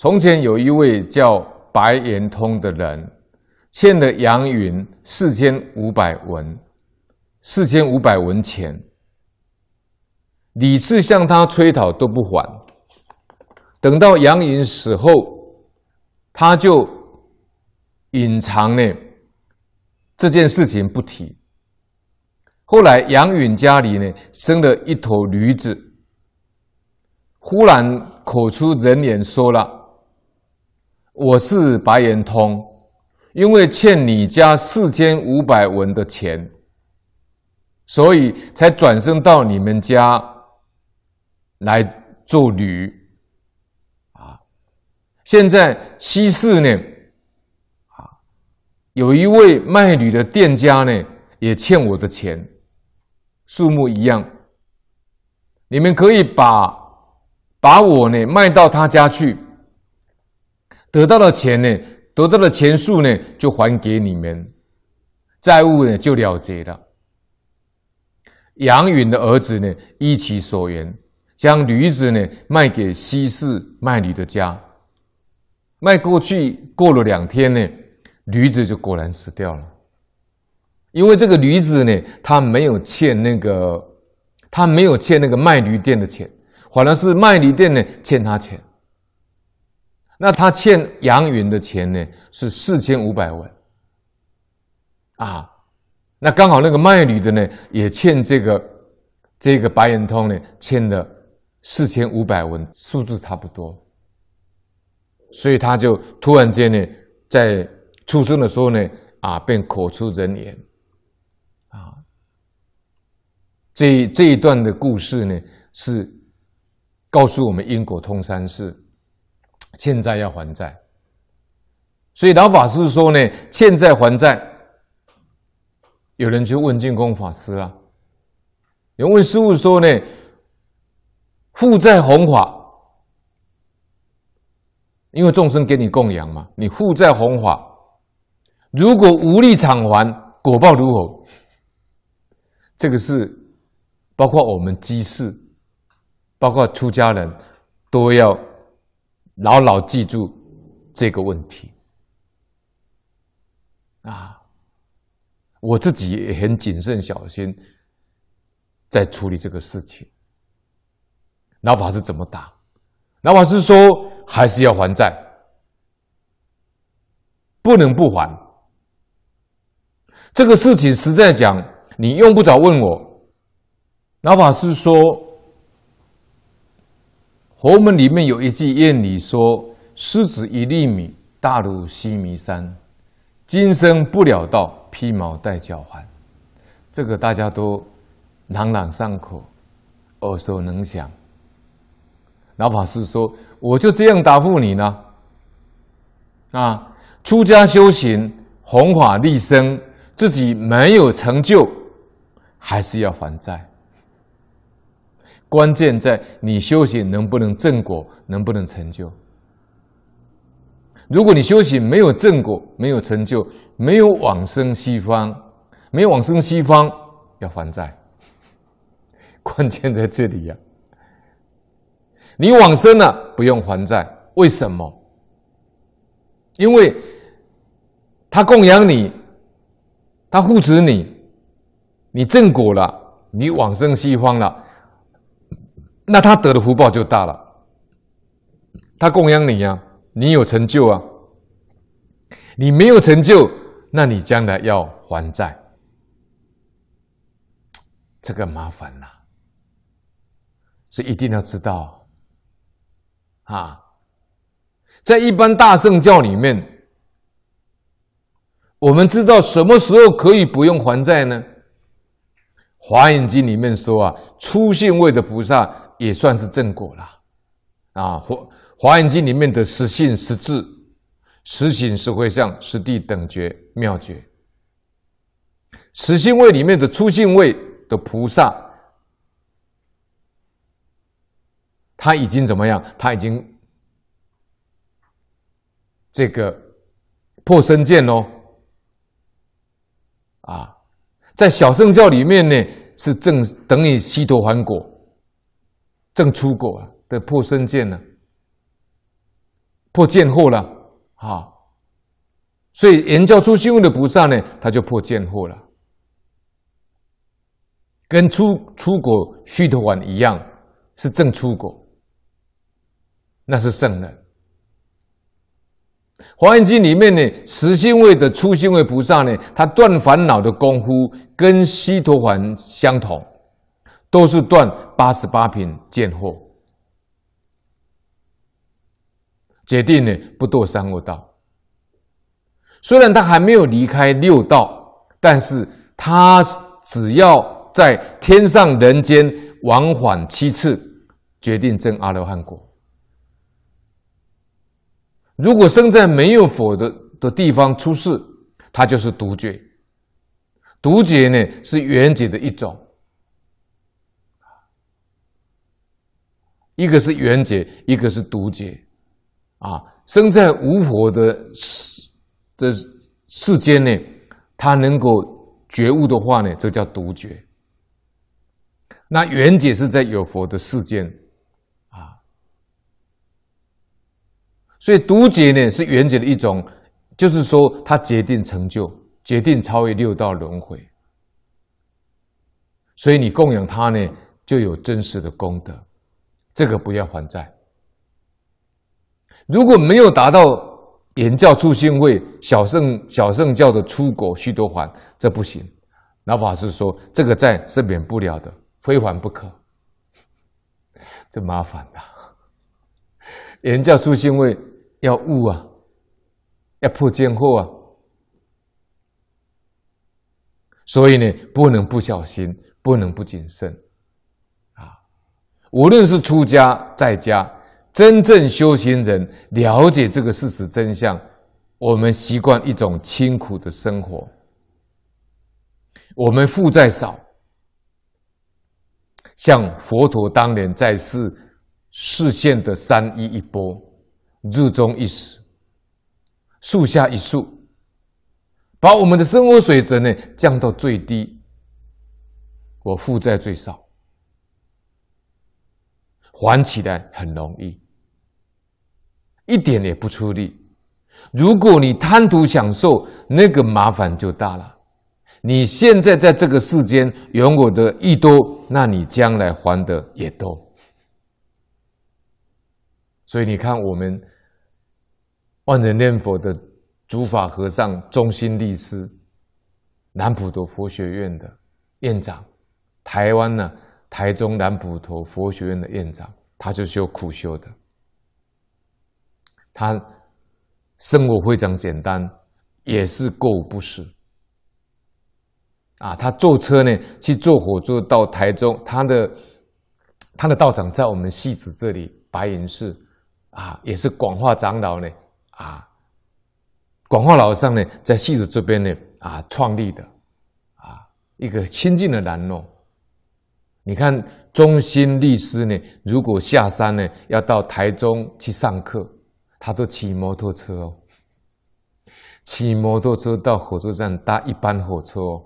从前有一位叫白岩通的人，欠了杨云四千五百文，四千五百文钱，李次向他催讨都不还。等到杨云死后，他就隐藏呢这件事情不提。后来杨允家里呢生了一头驴子，忽然口出人言，说了。我是白岩通，因为欠你家四千五百文的钱，所以才转身到你们家来做女。啊，现在西市呢，啊，有一位卖女的店家呢，也欠我的钱，数目一样。你们可以把把我呢卖到他家去。得到了钱呢，得到了钱数呢就还给你们，债务呢就了结了。杨允的儿子呢依其所言，将驴子呢卖给西市卖驴的家，卖过去过了两天呢，驴子就果然死掉了。因为这个驴子呢，他没有欠那个，他没有欠那个卖驴店的钱，反而是卖驴店呢欠他钱。那他欠杨云的钱呢是四千五百万，啊，那刚好那个卖女的呢也欠这个这个白岩通呢欠了四千五百万，数字差不多，所以他就突然间呢在出生的时候呢啊，便口出人言，啊，这这一段的故事呢是告诉我们因果通三世。欠债要还债，所以老法师说呢，欠债还债。有人就问净空法师了，有位问师傅说呢，负债弘法，因为众生给你供养嘛，你负债弘法，如果无力偿还，果报如何？这个是包括我们居士，包括出家人，都要。牢牢记住这个问题啊！我自己也很谨慎小心，在处理这个事情。老法师怎么答？老法师说还是要还债，不能不还。这个事情实在讲，你用不着问我。老法师说。佛门里面有一句谚语说：“狮子一粒米，大如须弥山。今生不了道，披毛戴角还。”这个大家都朗朗上口、耳熟能详。老法师说：“我就这样答复你呢。啊，出家修行弘法利生，自己没有成就，还是要还债。”关键在你修行能不能正果，能不能成就？如果你修行没有正果，没有成就，没有往生西方，没有往生西方要还债。关键在这里呀！你往生了不用还债，为什么？因为，他供养你，他护持你，你正果了，你往生西方了。那他得的福报就大了，他供养你呀，你有成就啊，你没有成就，那你将来要还债，这个麻烦呐，所以一定要知道，啊，在一般大圣教里面，我们知道什么时候可以不用还债呢？华严经里面说啊，初信位的菩萨。也算是正果了，啊！《华华严经》里面的实性、实智、实行、实会相、实地等觉妙觉，实性位里面的初性位的菩萨，他已经怎么样？他已经这个破身见喽，啊，在小圣教里面呢，是正等于悉陀还果。正出果的破身见呢，破见惑了，哈，所以研究出心位的菩萨呢，他就破见惑了，跟出出果须陀丸一样，是正出果，那是圣人。华严经里面呢，实心位的出心位菩萨呢，他断烦恼的功夫跟须陀环相同。都是断八十八品贱货，决定呢不堕三恶道。虽然他还没有离开六道，但是他只要在天上人间往返七次，决定证阿罗汉果。如果生在没有佛的的地方出世，他就是独觉。独觉呢是缘觉的一种。一个是缘觉，一个是独觉，啊，生在无佛的世的世间呢，他能够觉悟的话呢，这叫独觉。那缘觉是在有佛的世间，啊，所以独觉呢是缘觉的一种，就是说他决定成就，决定超越六道轮回。所以你供养他呢，就有真实的功德。这个不要还债。如果没有达到言教初心位，小圣小圣教的出国须多还这不行。老法师说，这个债是免不了的，非还不可。这麻烦的，言教初心位要悟啊，要破见惑啊。所以呢，不能不小心，不能不谨慎。无论是出家在家，真正修行人了解这个事实真相，我们习惯一种清苦的生活。我们负债少，像佛陀当年在世，视现的三一一波，日中一时，树下一树，把我们的生活水准呢降到最低，我负债最少。还起来很容易，一点也不出力。如果你贪图享受，那个麻烦就大了。你现在在这个世间拥有的益多，那你将来还的也多。所以你看，我们万人念佛的主法和尚、中心律师、南普陀佛学院的院长、台湾呢。台中南普陀佛学院的院长，他就是苦修的，他生活非常简单，也是过午不食。啊，他坐车呢，去坐火车到台中，他的他的道场在我们戏子这里，白银寺啊，也是广化长老呢啊，广化老上呢，在戏子这边呢啊创立的啊一个清净的南诺。你看，中心律师呢？如果下山呢，要到台中去上课，他都骑摩托车哦。骑摩托车到火车站搭一班火车哦。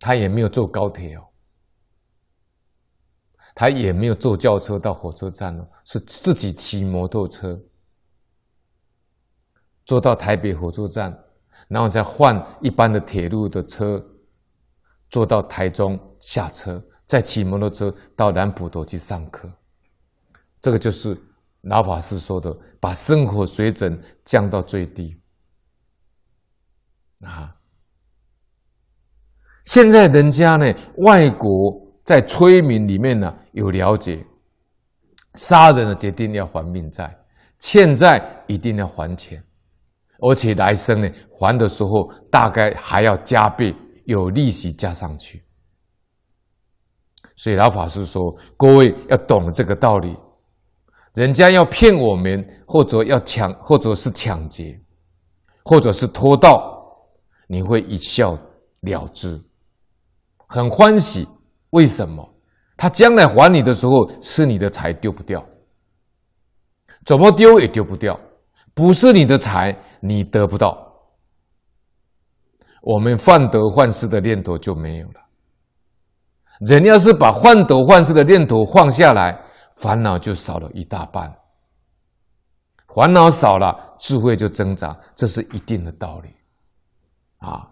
他也没有坐高铁哦。他也没有坐轿车到火车站哦，是自己骑摩托车。坐到台北火车站，然后再换一班的铁路的车。坐到台中下车，再骑摩托车到南普陀去上课。这个就是老法师说的，把生活水准降到最低。啊，现在人家呢，外国在催眠里面呢有了解，杀人呢决定要还命债，欠债一定要还钱，而且来生呢还的时候大概还要加倍。有利息加上去，所以老法师说：“各位要懂这个道理，人家要骗我们，或者要抢，或者是抢劫，或者是偷盗，你会一笑了之，很欢喜。为什么？他将来还你的时候，是你的财丢不掉，怎么丢也丢不掉，不是你的财，你得不到。”我们患得患失的念头就没有了。人要是把患得患失的念头放下来，烦恼就少了一大半。烦恼少了，智慧就增长，这是一定的道理，啊。